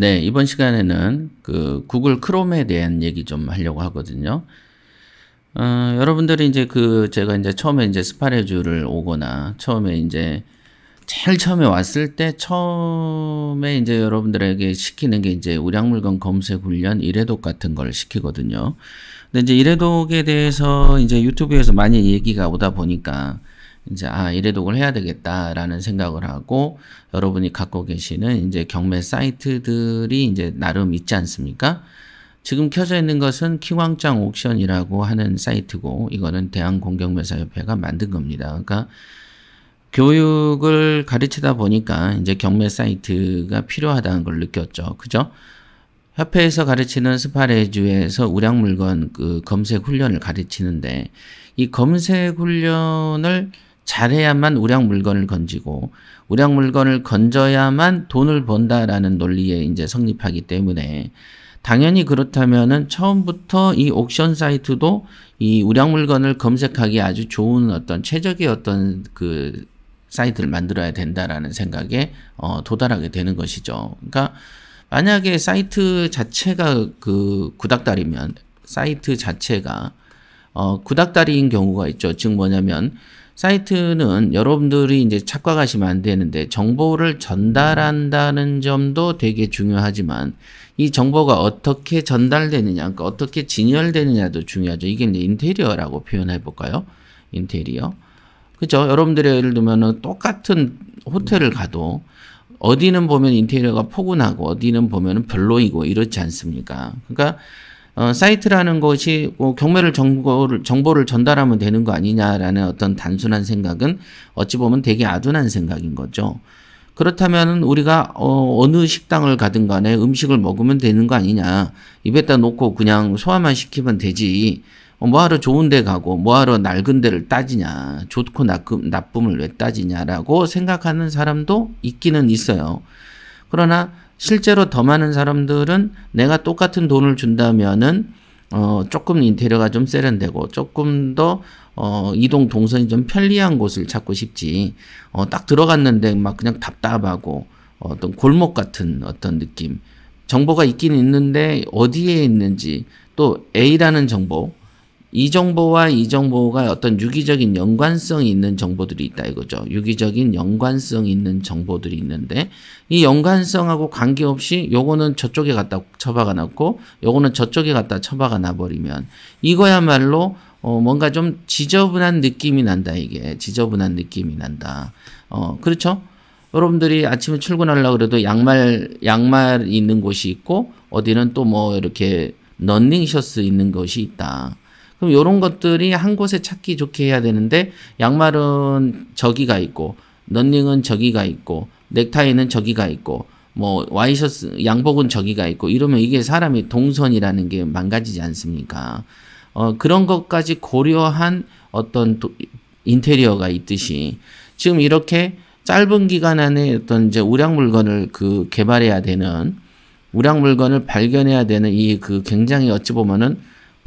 네, 이번 시간에는 그 구글 크롬에 대한 얘기 좀 하려고 하거든요. 어, 여러분들이 이제 그 제가 이제 처음에 이제 스파레주를 오거나 처음에 이제 제일 처음에 왔을 때 처음에 이제 여러분들에게 시키는 게 이제 우량물건 검색 훈련 일회독 같은 걸 시키거든요. 근데 이제 일회독에 대해서 이제 유튜브에서 많이 얘기가 오다 보니까 이제 아 이래독을 해야 되겠다라는 생각을 하고 여러분이 갖고 계시는 이제 경매 사이트들이 이제 나름 있지 않습니까? 지금 켜져 있는 것은 킹왕짱 옥션이라고 하는 사이트고 이거는 대한공경매사협회가 만든 겁니다. 그러니까 교육을 가르치다 보니까 이제 경매 사이트가 필요하다는 걸 느꼈죠. 그죠? 협회에서 가르치는 스파레주에서 우량 물건 그 검색 훈련을 가르치는데 이 검색 훈련을 잘해야만 우량 물건을 건지고 우량 물건을 건져야만 돈을 번다라는 논리에 이제 성립하기 때문에 당연히 그렇다면은 처음부터 이 옥션 사이트도 이 우량 물건을 검색하기 아주 좋은 어떤 최적의 어떤 그 사이트를 만들어야 된다라는 생각에 어, 도달하게 되는 것이죠. 그러니까 만약에 사이트 자체가 그 구닥다리면 사이트 자체가 어, 구닥다리인 경우가 있죠. 즉 뭐냐면 사이트는 여러분들이 이제 착각하시면 안 되는데 정보를 전달한다는 점도 되게 중요하지만 이 정보가 어떻게 전달되느냐, 그러니까 어떻게 진열되느냐도 중요하죠. 이게 이제 인테리어라고 표현해 볼까요? 인테리어. 그죠? 여러분들이 예를 들면은 똑같은 호텔을 가도 어디는 보면 인테리어가 포근하고 어디는 보면 별로이고 이렇지 않습니까? 그러니까 어, 사이트라는 것이 뭐 경매를 정보를, 정보를 전달하면 되는 거 아니냐라는 어떤 단순한 생각은 어찌 보면 되게 아둔한 생각인 거죠. 그렇다면 우리가 어, 느 식당을 가든 간에 음식을 먹으면 되는 거 아니냐. 입에다 놓고 그냥 소화만 시키면 되지. 어, 뭐하러 좋은 데 가고 뭐하러 낡은 데를 따지냐. 좋고 나쁨, 나쁨을 왜 따지냐라고 생각하는 사람도 있기는 있어요. 그러나 실제로 더 많은 사람들은 내가 똑같은 돈을 준다면은 어, 조금 인테리어가 좀 세련되고 조금 더 어, 이동 동선이 좀 편리한 곳을 찾고 싶지. 어, 딱 들어갔는데 막 그냥 답답하고 어떤 골목 같은 어떤 느낌. 정보가 있긴 있는데 어디에 있는지 또 A라는 정보 이 정보와 이 정보가 어떤 유기적인 연관성이 있는 정보들이 있다 이거죠. 유기적인 연관성이 있는 정보들이 있는데 이 연관성하고 관계없이 요거는 저쪽에 갖다 처박아 놨고 요거는 저쪽에 갖다 처박아 놔 버리면 이거야말로 어 뭔가 좀 지저분한 느낌이 난다 이게. 지저분한 느낌이 난다. 어 그렇죠? 여러분들이 아침에 출근하려고 그래도 양말 양말 있는 곳이 있고 어디는 또 뭐 이렇게 런닝 셔츠 있는 곳이 있다. 그럼 요런 것들이 한 곳에 찾기 좋게 해야 되는데 양말은 저기가 있고 런닝은 저기가 있고 넥타이는 저기가 있고 뭐 와이셔츠 양복은 저기가 있고 이러면 이게 사람이 동선이라는 게 망가지지 않습니까? 어, 그런 것까지 고려한 어떤 도, 인테리어가 있듯이 지금 이렇게 짧은 기간 안에 어떤 이제 우량 물건을 그 개발해야 되는 우량 물건을 발견해야 되는 이 그 굉장히 어찌 보면은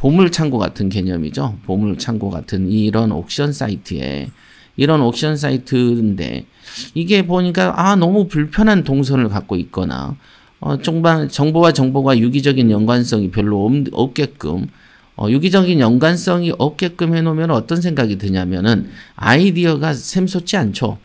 보물창고 같은 개념이죠. 보물창고 같은 이런 옥션 사이트에 이런 옥션 사이트인데 이게 보니까 아 너무 불편한 동선을 갖고 있거나 어, 정방, 정보와 정보가 유기적인 연관성이 별로 없, 게끔 어, 유기적인 연관성이 없게끔 해놓으면 어떤 생각이 드냐면은 아이디어가 샘솟지 않죠.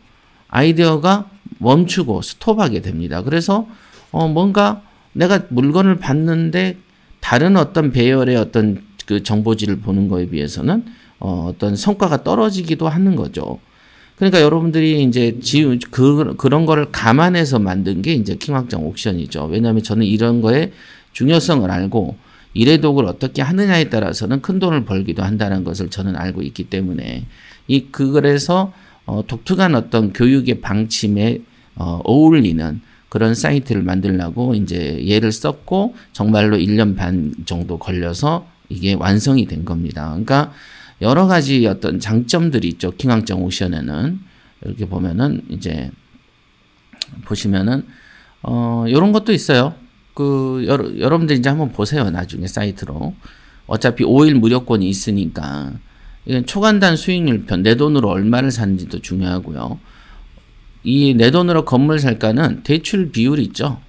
아이디어가 멈추고 스톱하게 됩니다. 그래서 어, 뭔가 내가 물건을 봤는데 다른 어떤 배열의 어떤 그 정보지를 보는 거에 비해서는 어, 어떤 성과가 떨어지기도 하는 거죠. 그러니까 여러분들이 이제 지 그, 그런 거를 감안해서 만든 게 이제 킹학장 옥션이죠. 왜냐하면 저는 이런 거에 중요성을 알고 일회독을 어떻게 하느냐에 따라서는 큰 돈을 벌기도 한다는 것을 저는 알고 있기 때문에 이 그걸에서 어, 독특한 어떤 교육의 방침에 어, 어울리는 그런 사이트를 만들려고 이제 얘를 썼고 정말로 1년 반 정도 걸려서 이게 완성이 된 겁니다. 그러니까 여러 가지 어떤 장점들이 있죠. 킹왕정 오션에는 이렇게 보면은 이제 보시면은 어 이런 것도 있어요. 그 여러, 여러분들 이제 한번 보세요. 나중에 사이트로 어차피 5일 무료권이 있으니까 이건 초간단 수익률 편내 돈으로 얼마를 사는지도 중요하고요. 이 내 돈으로 건물 살까는 대출 비율 있죠.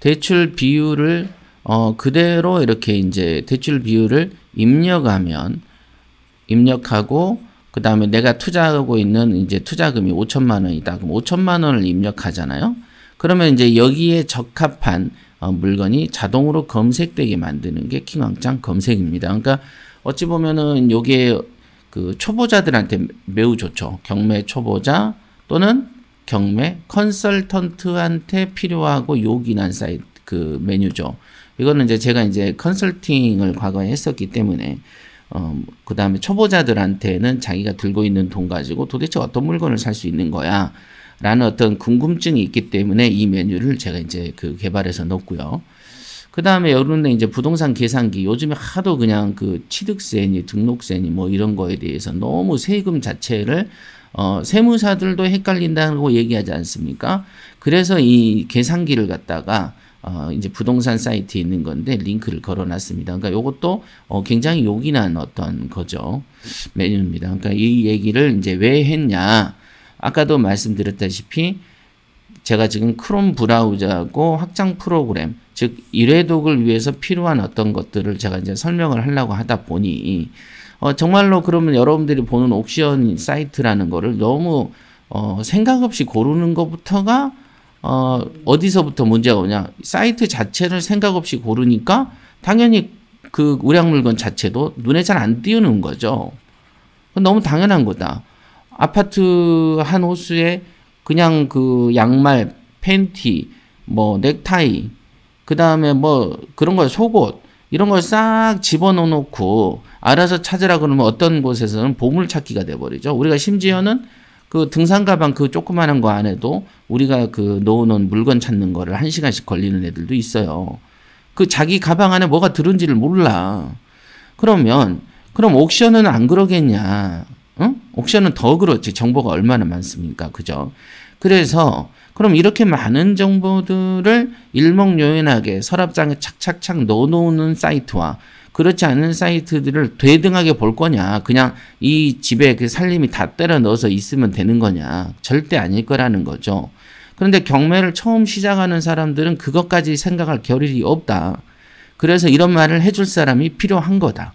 대출 비율을 어, 그대로 이렇게 이제 대출 비율을 입력하면 입력하고 그 다음에 내가 투자하고 있는 이제 투자금이 5천만 원이다. 그럼 5천만 원을 입력하잖아요. 그러면 이제 여기에 적합한 어, 물건이 자동으로 검색되게 만드는 게 킹왕짱 검색입니다. 그러니까 어찌 보면은 요게 그 초보자들한테 매우 좋죠. 경매 초보자 또는 경매 컨설턴트한테 필요하고 요긴한 사이트 그 메뉴죠. 이거는 이제 제가 이제 컨설팅을 과거에 했었기 때문에 어, 그 다음에 초보자들한테는 자기가 들고 있는 돈 가지고 도대체 어떤 물건을 살 수 있는 거야. 라는 어떤 궁금증이 있기 때문에 이 메뉴를 제가 이제 그 개발해서 넣었고요. 그 다음에 여론에 이제 부동산 계산기 요즘에 하도 그냥 그 취득세니 등록세니 뭐 이런 거에 대해서 너무 세금 자체를 어, 세무사들도 헷갈린다고 얘기하지 않습니까? 그래서 이 계산기를 갖다가 어, 이제 부동산 사이트에 있는 건데 링크를 걸어놨습니다. 그러니까 이것도 어, 굉장히 요긴한 어떤 거죠 메뉴입니다. 그러니까 이 얘기를 이제 왜 했냐? 아까도 말씀드렸다시피 제가 지금 크롬 브라우저하고 확장 프로그램 즉 일회독을 위해서 필요한 어떤 것들을 제가 이제 설명을 하려고 하다 보니 어, 정말로 그러면 여러분들이 보는 옥션 사이트라는 거를 너무 어, 생각 없이 고르는 것부터가 어, 어디서부터 문제가 오냐? 사이트 자체를 생각 없이 고르니까 당연히 그 우량 물건 자체도 눈에 잘 안 띄우는 거죠. 너무 당연한 거다. 아파트 한 호수에 그냥 그 양말, 팬티, 뭐 넥타이, 그 다음에 뭐 그런 걸 속옷 이런 걸 싹 집어넣어 놓고 알아서 찾으라 그러면 어떤 곳에서는 보물 찾기가 돼 버리죠. 우리가 심지어는 그 등산 가방 그 조그마한 거 안에도 우리가 그 넣어놓은 물건 찾는 거를 한 시간씩 걸리는 애들도 있어요. 그 자기 가방 안에 뭐가 들은지를 몰라. 그러면 그럼 옥션은 안 그러겠냐? 응? 옥션은 더 그렇지. 정보가 얼마나 많습니까? 그죠? 그래서 그럼 이렇게 많은 정보들을 일목요연하게 서랍장에 착착착 넣어놓는 사이트와 그렇지 않은 사이트들을 되등하게 볼 거냐. 그냥 이 집에 그 살림이 다 때려 넣어서 있으면 되는 거냐. 절대 아닐 거라는 거죠. 그런데 경매를 처음 시작하는 사람들은 그것까지 생각할 겨를이 없다. 그래서 이런 말을 해줄 사람이 필요한 거다.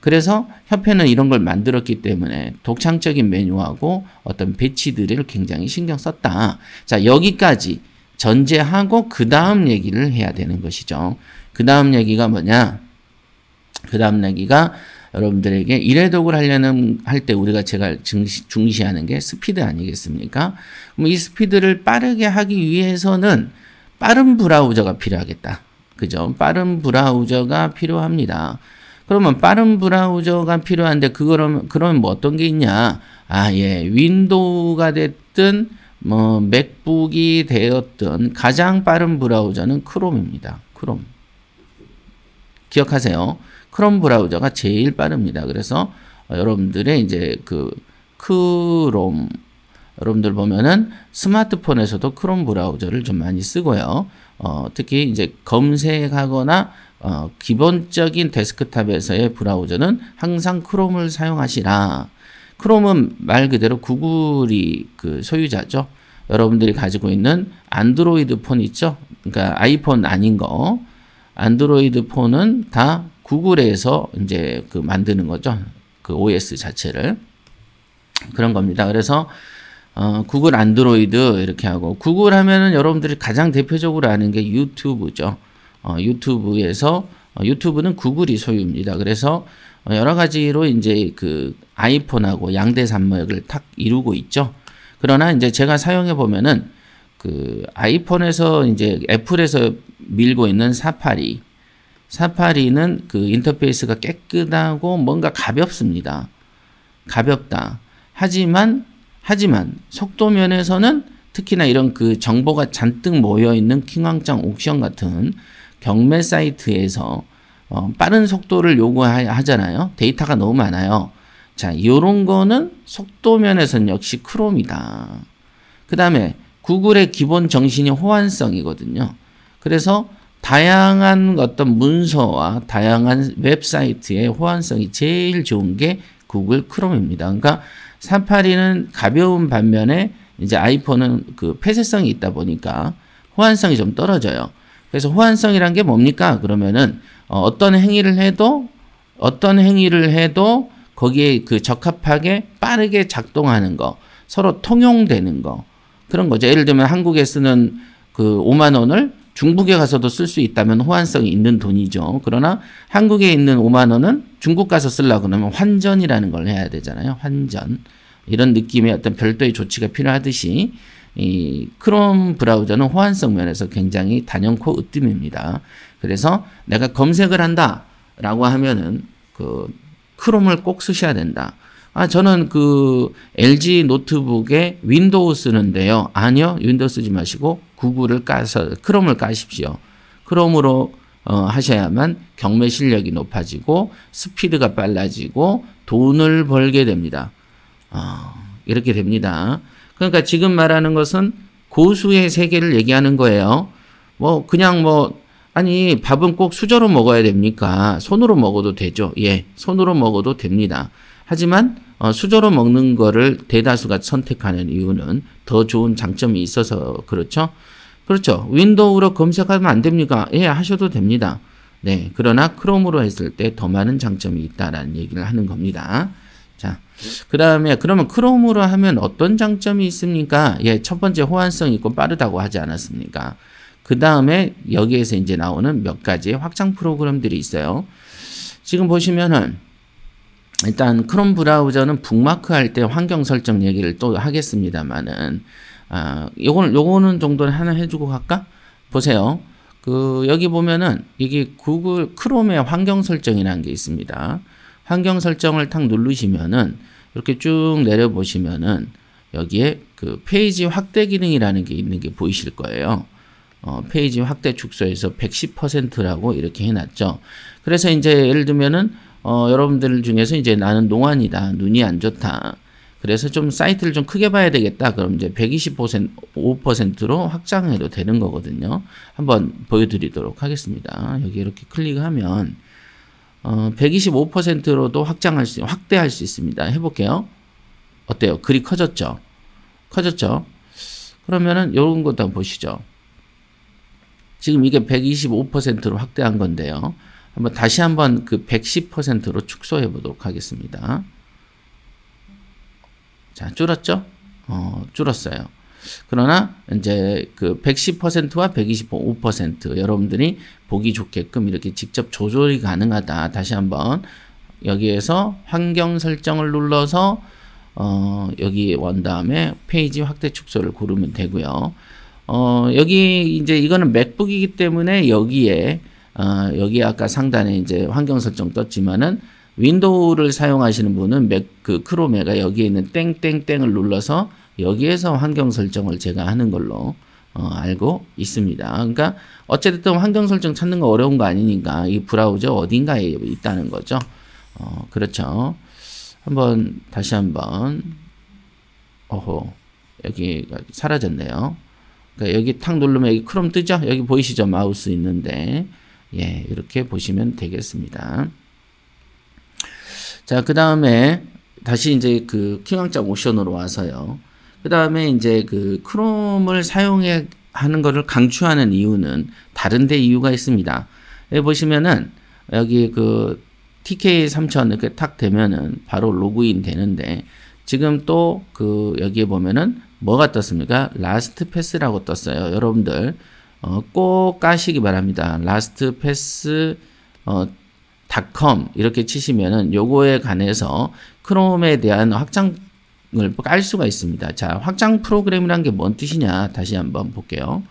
그래서 협회는 이런 걸 만들었기 때문에 독창적인 메뉴하고 어떤 배치들을 굉장히 신경 썼다. 자, 여기까지 전제하고 그 다음 얘기를 해야 되는 것이죠. 그 다음 얘기가 뭐냐? 그 다음 얘기가 여러분들에게 일회독을 하려는 할 때 우리가 제가 중시, 하는게 스피드 아니겠습니까? 이 스피드를 빠르게 하기 위해서는 빠른 브라우저가 필요하겠다. 그죠? 빠른 브라우저가 필요합니다. 그러면 빠른 브라우저가 필요한데 그거는 그러면 뭐 어떤 게 있냐? 아, 예. 윈도우가 됐든 뭐 맥북이 되었든 가장 빠른 브라우저는 크롬입니다. 크롬. 기억하세요. 크롬 브라우저가 제일 빠릅니다. 그래서 어, 여러분들의 이제 그 크롬 여러분들 보면은 스마트폰에서도 크롬 브라우저를 좀 많이 쓰고요. 어, 특히 이제 검색하거나 어, 기본적인 데스크탑에서의 브라우저는 항상 크롬을 사용하시라. 크롬은 말 그대로 구글이 그 소유자죠. 여러분들이 가지고 있는 안드로이드 폰 있죠? 그러니까 아이폰 아닌 거. 안드로이드 폰은 다 구글에서 이제 그 만드는 거죠. 그 OS 자체를. 그런 겁니다. 그래서 어, 구글 안드로이드 이렇게 하고 구글 하면은 여러분들이 가장 대표적으로 아는 게 유튜브죠. 어, 유튜브에서 어, 유튜브는 구글이 소유입니다. 그래서 어, 여러 가지로 이제 그 아이폰하고 양대 산맥을 탁 이루고 있죠. 그러나 이제 제가 사용해 보면은 그 아이폰에서 이제 애플에서 밀고 있는 사파리 사파리는 그 인터페이스가 깨끗하고 뭔가 가볍습니다. 가볍다. 하지만 하지만 속도 면에서는 특히나 이런 그 정보가 잔뜩 모여 있는 킹왕짱 옥션 같은 경매 사이트에서 어, 빠른 속도를 요구하잖아요. 데이터가 너무 많아요. 자, 이런 거는 속도 면에서는 역시 크롬이다. 그 다음에 구글의 기본 정신이 호환성이거든요. 그래서 다양한 어떤 문서와 다양한 웹사이트의 호환성이 제일 좋은 게 구글 크롬입니다. 그러니까 382는 가벼운 반면에 이제 아이폰은 그 폐쇄성이 있다 보니까 호환성이 좀 떨어져요. 그래서 호환성이란 게 뭡니까? 그러면은 어, 떤 행위를 해도 어떤 행위를 해도 거기에 그 적합하게 빠르게 작동하는 거, 서로 통용되는 거 그런 거죠. 예를 들면 한국에 쓰는 그 5만 원을 중국에 가서도 쓸 수 있다면 호환성이 있는 돈이죠. 그러나 한국에 있는 5만 원은 중국 가서 쓰려고 그러면 환전이라는 걸 해야 되잖아요. 환전. 이런 느낌의 어떤 별도의 조치가 필요하듯이 이 크롬 브라우저는 호환성 면에서 굉장히 단연코 으뜸입니다. 그래서 내가 검색을 한다라고 하면은 그 크롬을 꼭 쓰셔야 된다. 아, 저는 그 LG 노트북에 윈도우 쓰는데요. 아니요. 윈도우 쓰지 마시고 구글을 까서 크롬을 까십시오. 크롬으로 어, 하셔야만 경매 실력이 높아지고 스피드가 빨라지고 돈을 벌게 됩니다. 어, 이렇게 됩니다. 그러니까 지금 말하는 것은 고수의 세계를 얘기하는 거예요. 뭐 그냥 뭐 아니 밥은 꼭 수저로 먹어야 됩니까? 손으로 먹어도 되죠. 예, 손으로 먹어도 됩니다. 하지만 어, 수저로 먹는 거를 대다수가 선택하는 이유는 더 좋은 장점이 있어서 그렇죠. 그렇죠. 윈도우로 검색하면 안 됩니까? 예, 하셔도 됩니다. 네, 그러나 크롬으로 했을 때 더 많은 장점이 있다라는 얘기를 하는 겁니다. 자, 그 다음에 그러면 크롬으로 하면 어떤 장점이 있습니까? 예, 첫 번째 호환성 있고 빠르다고 하지 않았습니까? 그 다음에 여기에서 이제 나오는 몇 가지 확장 프로그램들이 있어요. 지금 보시면은 일단 크롬 브라우저는 북마크 할 때 환경 설정 얘기를 또 하겠습니다만은 아, 요거는 요거는 정도는 하나 해주고 갈까? 보세요. 그 여기 보면은 이게 구글 크롬의 환경 설정이라는 게 있습니다. 환경 설정을 탁 누르시면은 이렇게 쭉 내려 보시면은 여기에 그 페이지 확대 기능이라는 게 있는 게 보이실 거예요. 어, 페이지 확대 축소에서 110%라고 이렇게 해놨죠. 그래서 이제 예를 들면은 어, 여러분들 중에서 이제 나는 농안이다. 눈이 안 좋다. 그래서 좀 사이트를 좀 크게 봐야 되겠다. 그럼 이제 125% 5%로 확장해도 되는 거거든요. 한번 보여드리도록 하겠습니다. 여기 이렇게 클릭하면 어, 125%로도 확장할 수, 확대할 수 있습니다. 해볼게요. 어때요? 글이 커졌죠? 커졌죠? 그러면은 이런 것도 한번 보시죠. 지금 이게 125%로 확대한 건데요. 한번 다시 한번 그 110%로 축소해 보도록 하겠습니다. 자, 줄었죠? 어, 줄었어요. 그러나 이제 그 110%와 125% 여러분들이 보기 좋게끔 이렇게 직접 조절이 가능하다. 다시 한번 여기에서 환경 설정을 눌러서 어, 여기 원 다음에 페이지 확대 축소를 고르면 되고요. 어, 여기 이제 이거는 맥북이기 때문에 여기에 어, 여기 아까 상단에 이제 환경 설정 떴지만은 윈도우를 사용하시는 분은 맥, 그 크롬에가 여기에 있는 땡땡땡을 눌러서 여기에서 환경 설정을 제가 하는 걸로 어, 알고 있습니다. 그러니까 어쨌든 환경 설정 찾는 거 어려운 거 아니니까 이 브라우저 어딘가에 있다는 거죠. 어, 그렇죠. 한번 다시 한번 어허 여기가 사라졌네요. 그러니까 여기 탁 누르면 여기 크롬 뜨죠? 여기 보이시죠? 마우스 있는데 예, 이렇게 보시면 되겠습니다. 자, 그 다음에 다시 이제 그킹왕자모션으로 와서요. 그 다음에 이제 그 크롬을 사용해 하는 것을 강추하는 이유는 다른데 이유가 있습니다. 여기 예, 보시면은 여기 그 TK3000 이렇게 탁 되면은 바로 로그인 되는데 지금 또 그 여기에 보면은 뭐가 떴습니까? 라스트 패스라고 떴어요. 여러분들 어, 꼭 까시기 바랍니다. lastpass.com 어, 이렇게 치시면은 요거에 관해서 크롬에 대한 확장을 깔 수가 있습니다. 자, 확장 프로그램이란 게 뭔 뜻이냐 다시 한번 볼게요.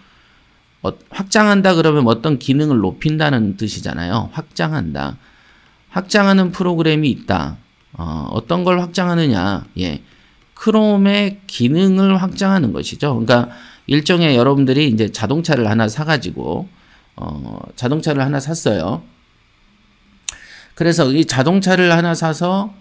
어, 확장한다 그러면 어떤 기능을 높인다는 뜻이잖아요. 확장한다. 확장하는 프로그램이 있다. 어, 어떤 걸 확장하느냐? 예. 크롬의 기능을 확장하는 것이죠. 그러니까 일종의 여러분들이 이제 자동차를 하나 사가지고 어, 자동차를 하나 샀어요. 그래서 이 자동차를 하나 사서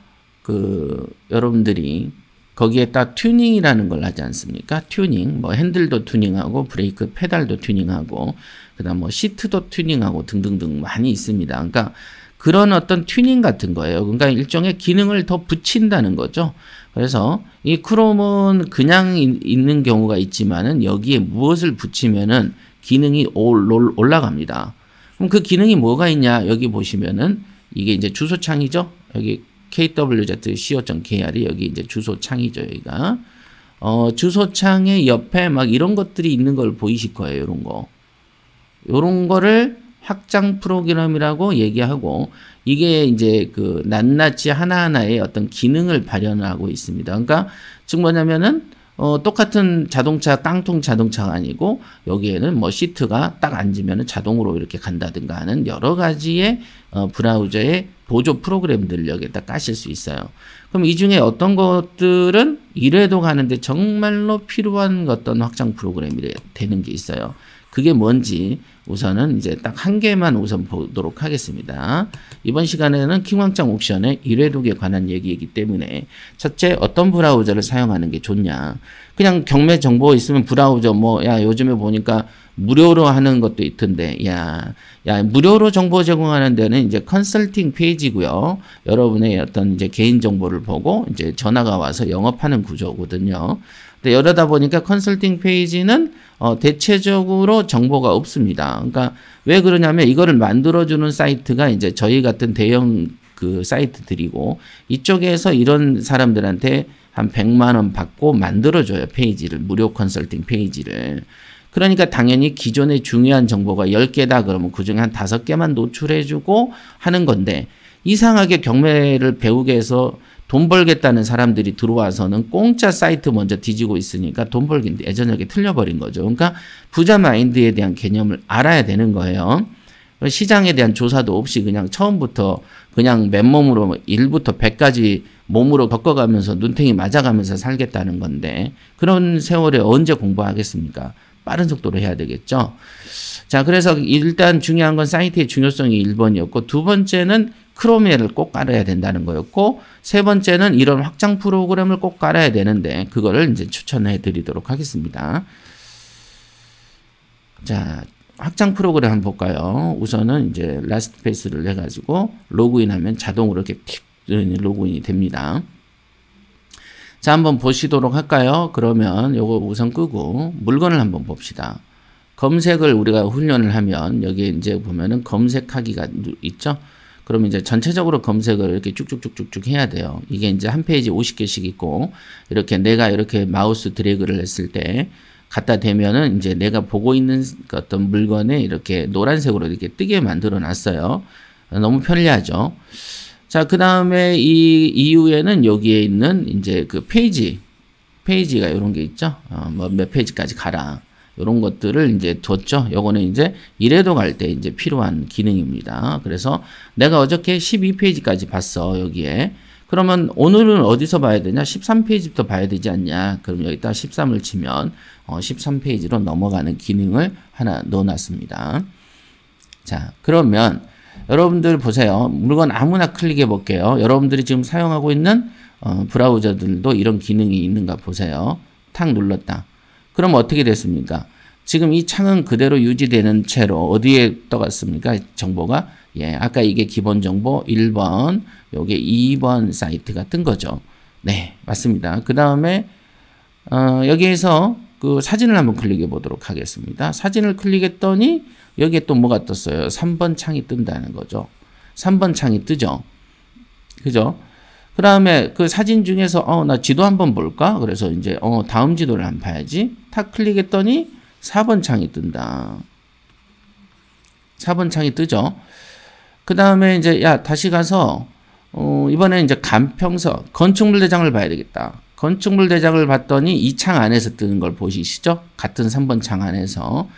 그 여러분들이 거기에다 튜닝이라는 걸 하지 않습니까? 튜닝, 뭐 핸들도 튜닝하고 브레이크 페달도 튜닝하고 그다음 뭐 시트도 튜닝하고 등등등 많이 있습니다. 그러니까 그런 어떤 튜닝 같은 거예요. 그러니까 일종의 기능을 더 붙인다는 거죠. 그래서 이 크롬은 그냥 이, 있는 경우가 있지만은 여기에 무엇을 붙이면은 기능이 올, 올라갑니다. 그럼 그 기능이 뭐가 있냐? 여기 보시면은 이게 이제 주소창이죠? 여기 kwz.co.kr이 여기 이제 주소창이죠, 여기가. 어, 주소창의 옆에 막 이런 것들이 있는 걸 보이실 거예요, 이런 거. 요런 거를 확장 프로그램이라고 얘기하고 이게 이제 그 낱낱이 하나하나의 어떤 기능을 발현하고 있습니다. 그러니까 즉 뭐냐면은 어, 똑같은 자동차 깡통 자동차가 아니고 여기에는 뭐 시트가 딱 앉으면 은 자동으로 이렇게 간다든가 하는 여러 가지의 어, 브라우저의 보조 프로그램들 여기에다 까실 수 있어요. 그럼 이 중에 어떤 것들은 이래도 가는데 정말로 필요한 어떤 확장 프로그램이 되는 게 있어요. 그게 뭔지 우선은 이제 딱 한 개만 우선 보도록 하겠습니다. 이번 시간에는 킹왕짱 옵션의 일회독에 관한 얘기이기 때문에 첫째 어떤 브라우저를 사용하는 게 좋냐 그냥 경매 정보 있으면 브라우저 뭐 야 요즘에 보니까 무료로 하는 것도 있던데, 야, 야, 무료로 정보 제공하는 데는 이제 컨설팅 페이지고요. 여러분의 어떤 이제 개인 정보를 보고 이제 전화가 와서 영업하는 구조거든요. 근데 이러다 보니까 컨설팅 페이지는 어, 대체적으로 정보가 없습니다. 그러니까 왜 그러냐면 이거를 만들어주는 사이트가 이제 저희 같은 대형 그 사이트들이고 이쪽에서 이런 사람들한테 한 100만 원 받고 만들어줘요 페이지를 무료 컨설팅 페이지를. 그러니까 당연히 기존의 중요한 정보가 10개다 그러면 그 중에 한 5개만 노출해주고 하는 건데 이상하게 경매를 배우게 해서 돈 벌겠다는 사람들이 들어와서는 공짜 사이트 먼저 뒤지고 있으니까 돈 벌기 예전에 틀려버린 거죠. 그러니까 부자 마인드에 대한 개념을 알아야 되는 거예요. 시장에 대한 조사도 없이 그냥 처음부터 그냥 맨몸으로 1부터 100까지 몸으로 겪어가면서 눈탱이 맞아가면서 살겠다는 건데 그런 세월에 언제 공부하겠습니까? 빠른 속도로 해야 되겠죠. 자, 그래서 일단 중요한 건 사이트의 중요성이 1번이었고, 두 번째는 크롬웨어를 꼭 깔아야 된다는 거였고, 세 번째는 이런 확장 프로그램을 꼭 깔아야 되는데, 그거를 이제 추천해 드리도록 하겠습니다. 자, 확장 프로그램 한번 볼까요? 우선은 이제 라스트 페이스를 해가지고, 로그인하면 자동으로 이렇게 틱, 어, 로그인이 됩니다. 자, 한번 보시도록 할까요? 그러면 요거 우선 끄고 물건을 한번 봅시다. 검색을 우리가 훈련을 하면 여기 이제 보면은 검색하기가 있죠? 그러 이제 전체적으로 검색을 이렇게 쭉쭉쭉쭉쭉 해야 돼요. 이게 이제 한 페이지 50개씩 있고 이렇게 내가 이렇게 마우스 드래그를 했을 때 갖다 대면은 이제 내가 보고 있는 그 어떤 물건에 이렇게 노란색으로 이렇게 뜨게 만들어 놨어요. 너무 편리하죠. 자, 그 다음에 이 이후에는 여기에 있는 이제 그 페이지, 페이지가 이런 게 있죠. 어, 뭐 몇 페이지까지 가라. 이런 것들을 이제 뒀죠. 요거는 이제 이래도 갈 때 이제 필요한 기능입니다. 그래서 내가 어저께 12페이지까지 봤어. 여기에. 그러면 오늘은 어디서 봐야 되냐? 13페이지부터 봐야 되지 않냐? 그럼 여기다 13을 치면 어, 13페이지로 넘어가는 기능을 하나 넣어놨습니다. 자, 그러면 여러분들 보세요. 물건 아무나 클릭해 볼게요. 여러분들이 지금 사용하고 있는 어, 브라우저들도 이런 기능이 있는가 보세요. 탁 눌렀다. 그럼 어떻게 됐습니까? 지금 이 창은 그대로 유지되는 채로 어디에 떠갔습니까? 정보가 예, 아까 이게 기본 정보 1번, 요게 2번 사이트 가뜬 거죠. 네, 맞습니다. 그 다음에 어, 여기에서 그 사진을 한번 클릭해 보도록 하겠습니다. 사진을 클릭했더니 여기에 또 뭐가 떴어요? 3번 창이 뜬다는 거죠. 3번 창이 뜨죠. 그죠? 그 다음에 그 사진 중에서 어 나 지도 한번 볼까? 그래서 이제 어 다음 지도를 한번 봐야지. 탁 클릭했더니 4번 창이 뜬다. 4번 창이 뜨죠. 그 다음에 이제 야 다시 가서 어 이번에 이제 간평서 건축물 대장을 봐야 되겠다. 건축물 대장을 봤더니 이 창 안에서 뜨는 걸 보시죠. 같은 3번 창 안에서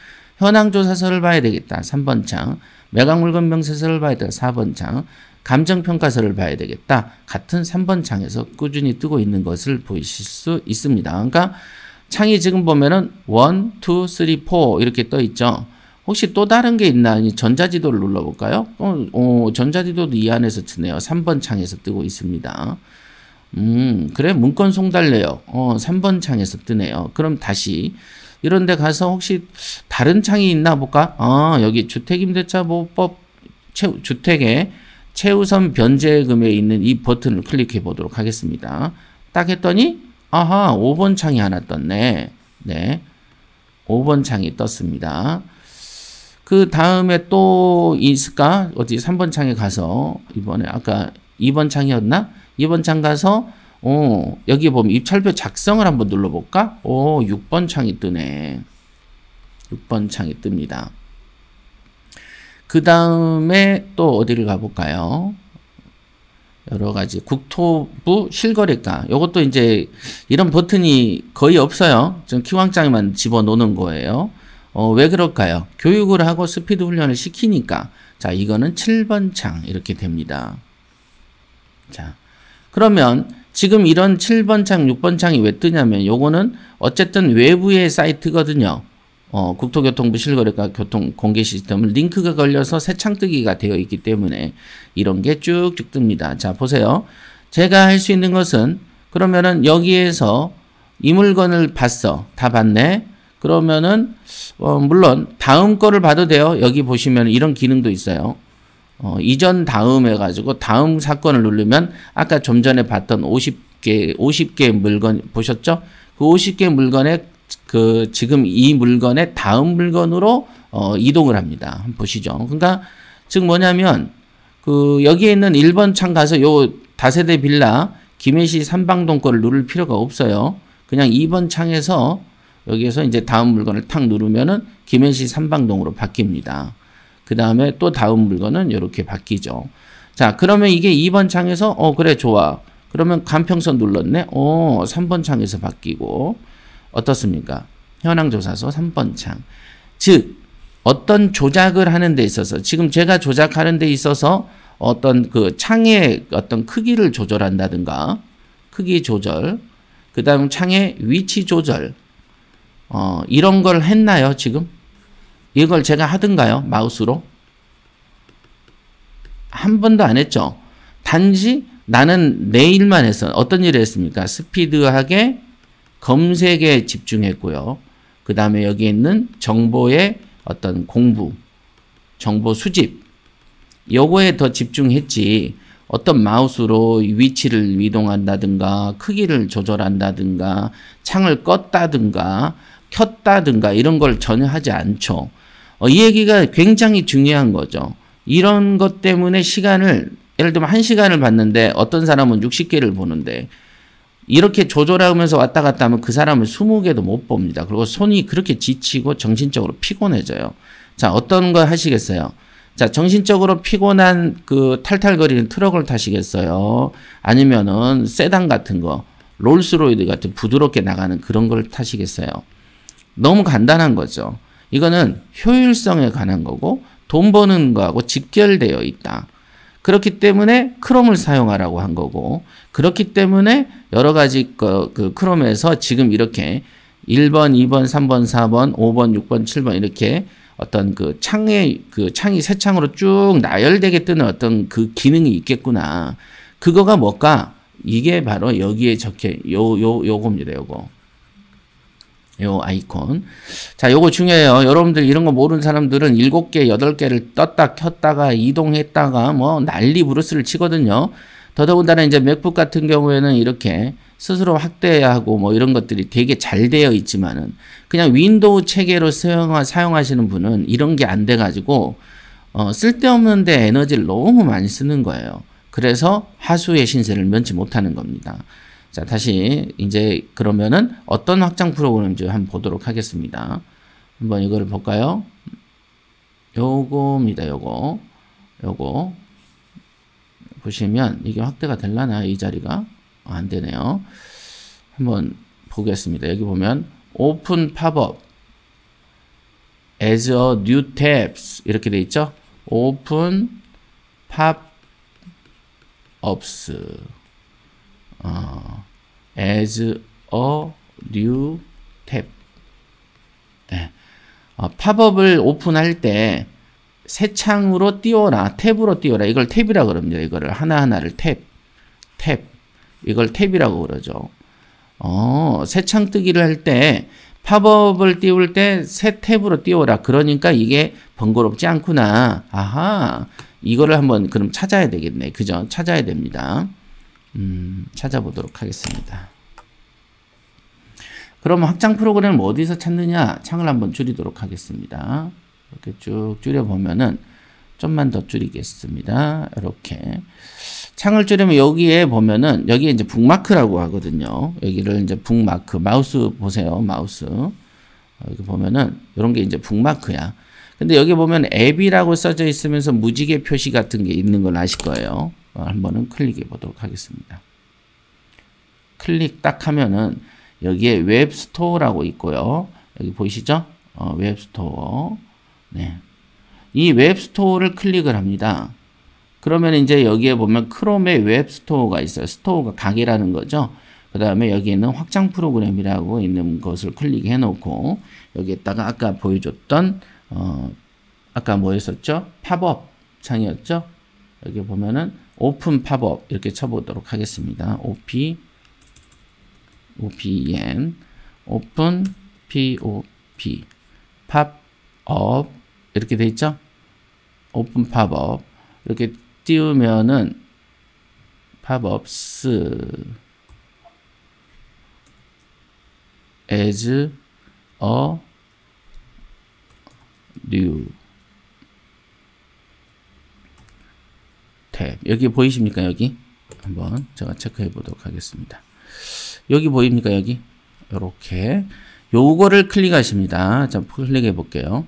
현황조사서를 봐야 되겠다. 3번 창. 매각물건명세서를 봐야 되겠다. 4번 창. 감정평가서를 봐야 되겠다. 같은 3번 창에서 꾸준히 뜨고 있는 것을 보이실 수 있습니다. 그러니까 창이 지금 보면은 1, 2, 3, 4 이렇게 떠 있죠. 혹시 또 다른 게 있나? 전자지도를 눌러볼까요? 어, 어, 전자지도도 이 안에서 뜨네요. 3번 창에서 뜨고 있습니다. 음, 그래, 문건 송달래요. 어, 3번 창에서 뜨네요. 그럼 다시 이런 데 가서 혹시 다른 창이 있나 볼까? 아, 여기 주택임대차 보호법 주택의 최우선 변제금에 있는 이 버튼을 클릭해 보도록 하겠습니다. 딱 했더니 아하 5번 창이 하나 떴네. 네. 5번 창이 떴습니다. 그 다음에 또 있을까? 어디 3번 창에 가서 이번에 아까 2번 창이었나? 2번 창 가서 어, 여기 보면 입찰표 작성을 한번 눌러볼까? 오, 6번 창이 뜨네. 6번 창이 뜹니다. 그 다음에 또 어디를 가볼까요? 여러 가지 국토부 실거래가 이것도 이제 이런 버튼이 거의 없어요. 지금 키왕장에만 집어넣는 거예요. 어, 왜 그럴까요? 교육을 하고 스피드 훈련을 시키니까 자 이거는 7번 창 이렇게 됩니다. 자 그러면 지금 이런 7번 창, 6번 창이 왜 뜨냐면 요거는 어쨌든 외부의 사이트거든요. 어, 국토교통부 실거래가 교통 공개 시스템은 링크가 걸려서 새 창 뜨기가 되어 있기 때문에 이런 게 쭉쭉 뜹니다. 자, 보세요. 제가 할 수 있는 것은 그러면은 여기에서 이 물건을 봤어. 다 봤네. 그러면은 어, 물론 다음 거를 봐도 돼요. 여기 보시면 이런 기능도 있어요. 어, 이전 다음 해가지고 다음 사건을 누르면 아까 좀 전에 봤던 50개 50개 물건 보셨죠? 그 50개 물건에그 지금 이 물건의 다음 물건으로 어, 이동을 합니다. 한번 보시죠. 그러니까 즉 뭐냐면 그 여기에 있는 1번 창 가서 요 다세대 빌라 김해시 삼방동 거를 누를 필요가 없어요. 그냥 2번 창에서 여기에서 이제 다음 물건을 탁 누르면은 김해시 삼방동으로 바뀝니다. 그 다음에 또 다음 물건은 이렇게 바뀌죠. 자, 그러면 이게 2번 창에서 어 그래 좋아. 그러면 간평선 눌렀네. 어, 3번 창에서 바뀌고 어떻습니까? 현황조사서 3번 창. 즉 어떤 조작을 하는 데 있어서 지금 제가 조작하는 데 있어서 어떤 그 창의 어떤 크기를 조절한다든가 크기 조절 그다음 창의 위치 조절 어, 이런 걸 했나요 지금 이걸 제가 하던가요 마우스로? 한 번도 안 했죠. 단지 나는 내 일만 했어. 어떤 일을 했습니까? 스피드하게 검색에 집중했고요. 그 다음에 여기 있는 정보의 어떤 공부, 정보 수집, 요거에 더 집중했지. 어떤 마우스로 위치를 이동한다든가, 크기를 조절한다든가, 창을 껐다든가, 켰다든가, 이런 걸 전혀 하지 않죠. 어, 이 얘기가 굉장히 중요한 거죠. 이런 것 때문에 시간을 예를 들면 한시간을 봤는데 어떤 사람은 60개를 보는데 이렇게 조절하면서 왔다 갔다 하면 그 사람을 20개도 못 봅니다. 그리고 손이 그렇게 지치고 정신적으로 피곤해져요. 자, 어떤 거 하시겠어요? 자, 정신적으로 피곤한 그 탈탈거리는 트럭을 타시겠어요? 아니면은 세단 같은 거, 롤스로이드 같은 부드럽게 나가는 그런 걸 타시겠어요? 너무 간단한 거죠. 이거는 효율성에 관한 거고 돈 버는 거하고 직결되어 있다. 그렇기 때문에 크롬을 사용하라고 한 거고 그렇기 때문에 여러 가지 그, 그 크롬에서 지금 이렇게 1번, 2번, 3번, 4번, 5번, 6번, 7번 이렇게 어떤 그 창의 그 창이 새 창으로 쭉 나열되게 뜨는 어떤 그 기능이 있겠구나. 그거가 뭘까? 이게 바로 여기에 적혀 요요 요겁니다. 요거. 요 아이콘. 자, 요거 중요해요. 여러분들 이런 거 모르는 사람들은 7개, 8개를 떴다 켰다가 이동했다가 뭐 난리 브루스를 치거든요. 더더군다나 이제 맥북 같은 경우에는 이렇게 스스로 확대하고 뭐 이런 것들이 되게 잘 되어 있지만은 그냥 윈도우 체계로 사용하, 사용하시는 분은 이런 게 안 돼가지고 어, 쓸데없는데 에너지를 너무 많이 쓰는 거예요. 그래서 하수의 신세를 면치 못하는 겁니다. 자, 다시 이제 그러면은 어떤 확장 프로그램인지 한번 보도록 하겠습니다. 한번 이거를 볼까요? 요겁니다. 요거. 요거. 보시면 이게 확대가 될라나 이 자리가 아, 안 되네요. 한번 보겠습니다. 여기 보면 오픈 팝업 as a new tabs 이렇게 돼 있죠? 오픈 팝 업스 어, as a new tab. 네. 어, 팝업을 오픈할 때 새 창으로 띄워라, 탭으로 띄워라. 이걸 탭이라고 그럽니다. 이거를 하나하나를 탭, 탭. 이걸 탭이라고 그러죠. 어, 새 창 뜨기를 할 때 팝업을 띄울 때 새 탭으로 띄워라. 그러니까 이게 번거롭지 않구나. 아하. 이거를 한번 그럼 찾아야 되겠네. 그죠? 찾아야 됩니다. 음, 찾아보도록 하겠습니다. 그럼 확장 프로그램을 어디서 찾느냐? 창을 한번 줄이도록 하겠습니다. 이렇게 쭉 줄여보면은 좀만 더 줄이겠습니다. 이렇게. 창을 줄이면 여기에 보면은 여기에 이제 북마크라고 하거든요. 여기를 이제 북마크 마우스 보세요. 마우스. 여기 보면은 이런 게 이제 북마크야. 근데 여기 보면 앱이라고 써져 있으면서 무지개 표시 같은 게 있는 걸 아실 거예요. 어, 한번은 클릭해 보도록 하겠습니다. 클릭 딱 하면은 여기에 웹스토어라고 있고요. 여기 보이시죠? 어, 웹스토어. 네. 이 웹스토어를 클릭을 합니다. 그러면 이제 여기에 보면 크롬의 웹스토어가 있어요. 스토어가 가게라는 거죠. 그 다음에 여기에는 확장 프로그램이라고 있는 것을 클릭해 놓고 여기에다가 아까 보여줬던 어, 아까 뭐였었죠? 팝업 창이었죠? 여기 보면은 오픈 팝업 이렇게 쳐보도록 하겠습니다. op open 오픈 pop 팝업 이렇게 돼 있죠? 오픈 팝업 이렇게 띄우면은 팝업스 as a new 탭 예, 여기 보이십니까 여기 한번 제가 체크해 보도록 하겠습니다 여기 보입니까 여기 이렇게 요거를 클릭하십니다 자 클릭해 볼게요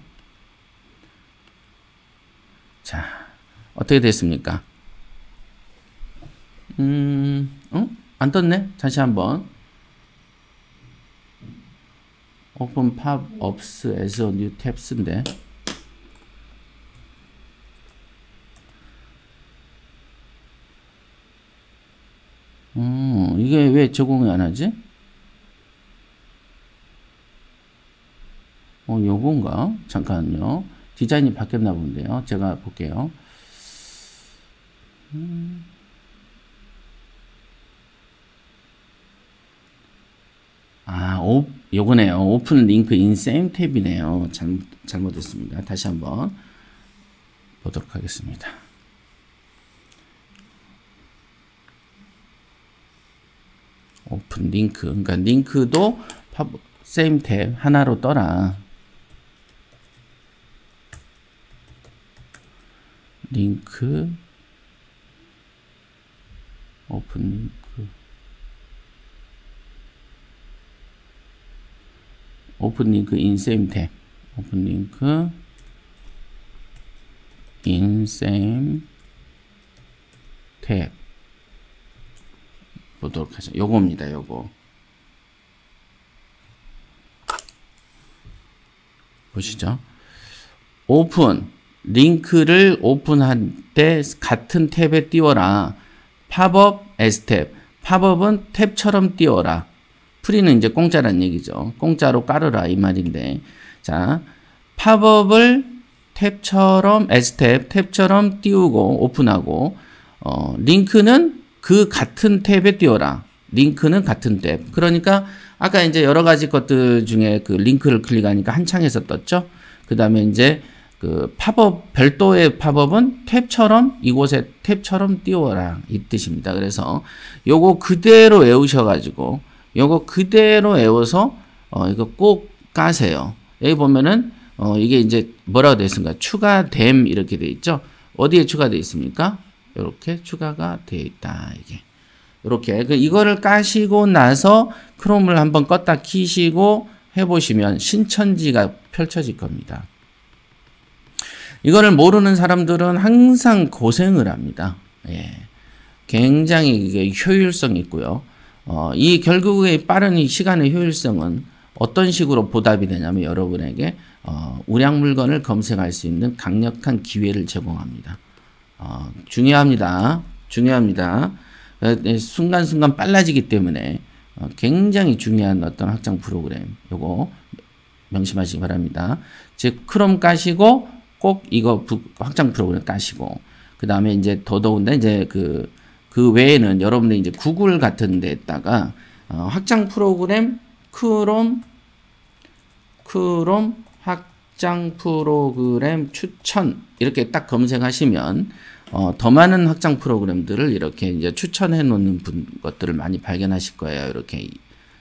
자 어떻게 됐습니까 음, 어? 안 떴네? 다시 한번 오픈 팝업스에서 뉴 탭스인데 왜 적용이 안 하지? 어, 요건가? 잠깐요. 디자인이 바뀌었나 본데요. 제가 볼게요. 음. 아, 오, 요거네요. 오픈 링크 인세 탭이네요. 잘못, 잘못했습니다. 다시 한번 보도록 하겠습니다. 오픈 링크 그러니까 링크도 팝 세임 탭 하나로 떠라 링크 오픈 링크 오픈 링크 인 세임 탭 오픈 링크 인 세임 탭 보도록 하죠. 요겁니다. 요거. 보시죠. 오픈 링크를 오픈한 때 같은 탭에 띄워라. 팝업 S탭. 팝업은 탭처럼 띄워라. 프리는 이제 공짜란 얘기죠. 공짜로 깔으라 이 말인데. 자, 팝업을 탭처럼 S탭, 탭처럼 띄우고 오픈하고 어, 링크는 그 같은 탭에 띄워라. 링크는 같은 탭. 그러니까 아까 이제 여러 가지 것들 중에 그 링크를 클릭하니까 한 창에서 떴죠. 그 다음에 이제 그 팝업 별도의 팝업은 탭처럼 이곳에 탭처럼 띄워라 이 뜻입니다. 그래서 요거 그대로 외우셔가지고 요거 그대로 외워서 어 이거 꼭 까세요. 여기 보면은 어 이게 이제 뭐라고 되어 있습니까? 추가됨 이렇게 되어 있죠. 어디에 추가되어 있습니까? 이렇게 추가가 되어 있다. 이게. 이렇게 그 이거를 까시고 나서 크롬을 한번 껐다 키시고 해보시면 신천지가 펼쳐질 겁니다. 이거를 모르는 사람들은 항상 고생을 합니다. 예. 굉장히 이게 효율성 있고요. 어, 이 결국에 빠른 이 시간의 효율성은 어떤 식으로 보답이 되냐면 여러분에게 어, 우량 물건을 검색할 수 있는 강력한 기회를 제공합니다. 어, 중요합니다. 중요합니다. 어, 순간순간 빨라지기 때문에 어, 굉장히 중요한 어떤 확장 프로그램 요거 명심하시기 바랍니다. 즉 크롬 까시고 꼭 이거 부, 확장 프로그램 까시고 그 다음에 이제 더더군다 이제 그, 그 외에는 여러분들 이제 구글 같은 데다가 어, 확장 프로그램 크롬 크롬 확장 프로그램 추천 이렇게 딱 검색하시면 어, 더 많은 확장 프로그램들을 이렇게 이제 추천해 놓는 분, 것들을 많이 발견하실 거예요. 이렇게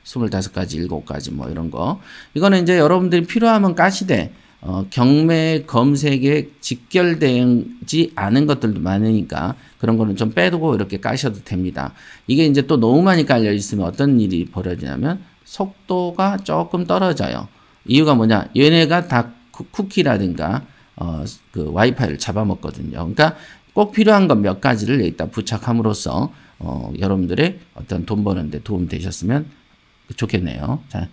25가지, 7가지 뭐 이런 거. 이거는 이제 여러분들이 필요하면 까시되 어, 경매 검색에 직결되지 않은 것들도 많으니까 그런 거는 좀 빼두고 이렇게 까셔도 됩니다. 이게 이제 또 너무 많이 깔려 있으면 어떤 일이 벌어지냐면 속도가 조금 떨어져요. 이유가 뭐냐? 얘네가 다 쿠키라든가 어, 그 와이파이를 잡아먹거든요. 그러니까 꼭 필요한 것 몇 가지를 여기다 부착함으로써 어, 여러분들의 어떤 돈 버는데 도움 되셨으면 좋겠네요. 자,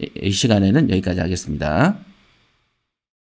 이, 이 시간에는 여기까지 하겠습니다.